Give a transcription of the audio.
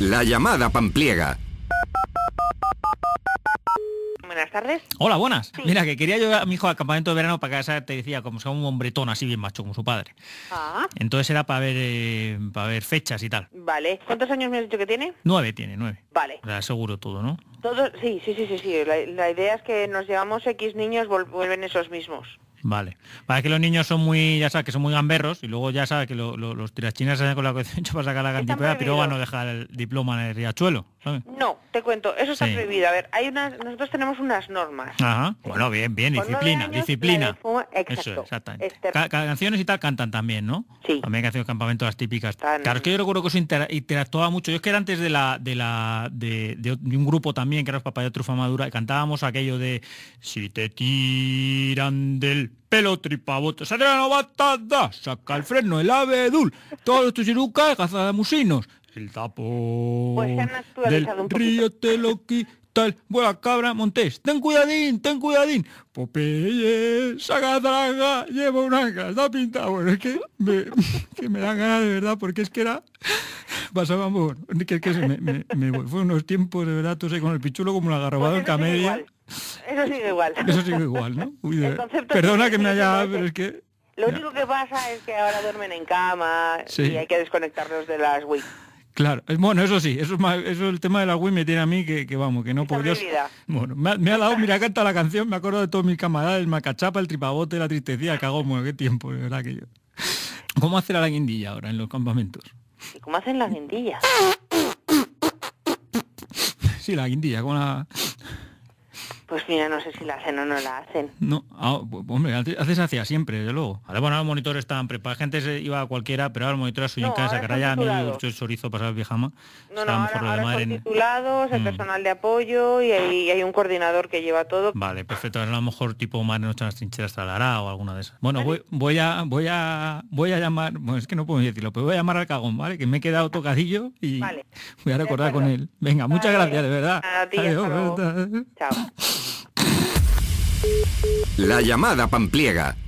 La llamada Pampliega. Buenas tardes. Hola, buenas. Mira, que quería yo a mi hijo al campamento de verano para casa, te decía, como sea un hombretón así bien macho como su padre. Ah. Entonces era para ver, eh, para ver fechas y tal. Vale. ¿Cuántos años me has dicho que tiene? Nueve tiene, nueve. Vale. seguro todo, ¿no? Todo, sí, sí, sí, sí. sí. La, la idea es que nos llevamos X niños, vuelven esos mismos. Vale. Parece que los niños son muy, ya sabes, que son muy gamberros y luego ya sabes que lo, los tirachinas se hacen con la cocina para sacar la cantidad, pero van a dejar el diploma en el riachuelo. No, te cuento, eso está prohibido. A ver, hay unas, nosotros tenemos unas normas. Ajá, bueno, bien, bien, disciplina, disciplina. exacto, canciones y tal cantan también, ¿no? Sí. También canciones de campamento las típicas. Claro, que yo recuerdo que eso interactuaba mucho. Yo es que era antes de la de la de, un grupo también que era de Trufa Madura, y cantábamos aquello de si te tiran del pelo tripabote, sale la novatada, saca el freno, el abedul, todos tus caza de musinos. El tapo pues han del un río te lo quita el buena cabra Montés. Ten cuidadín, ten cuidadín. Popeye, saca llevo llevo una está pinta Bueno, es que me, que dan ganas de verdad, porque es que era... pasaba que, que se me, me, fue unos tiempos de verdad, tú sé, con el pichulo como la garrobada pues en Cameria Eso sigue igual. Eso sigue igual, ¿no? Perdona que me haya... Pero es que... Lo único que pasa es que ahora duermen en cama y hay que desconectarlos de las Wii. Claro, bueno, eso sí, eso es, eso el tema de la Wii me tiene a mí que, vamos, que no por Dios. Bueno, me, ha dado, mira, canta la canción, me acuerdo de todos mis camaradas, el macachapa, el tripabote, la tristecía, cagó, bueno, qué tiempo, de verdad que yo. ¿Cómo a la guindilla ahora en los campamentos? cómo hacen las guindillas? Sí, la guindilla, con la... Pues mira, no sé si la hacen o no la hacen. No, ah, hombre, antes hacía siempre, de luego. Ahora, bueno, los monitores estaban preparados. Gente se iba a cualquiera, pero ahora el monitor suyo no, en casa, que ya el chorizo para el pijama. No, no, ahora, ahora titulados, el mm. personal de apoyo y hay, hay, un coordinador que lleva todo. Vale, perfecto. a lo mejor tipo Mar en nuestras trincheras talará o alguna de esas. Bueno, voy, voy, a voy a voy a llamar, bueno, es que no puedo decirlo, pero voy a llamar al cagón, ¿vale? Que me he quedado tocadillo y voy a recordar con él. Venga, muchas gracias, de verdad. A Adiós. Chao. La llamada Pampliega.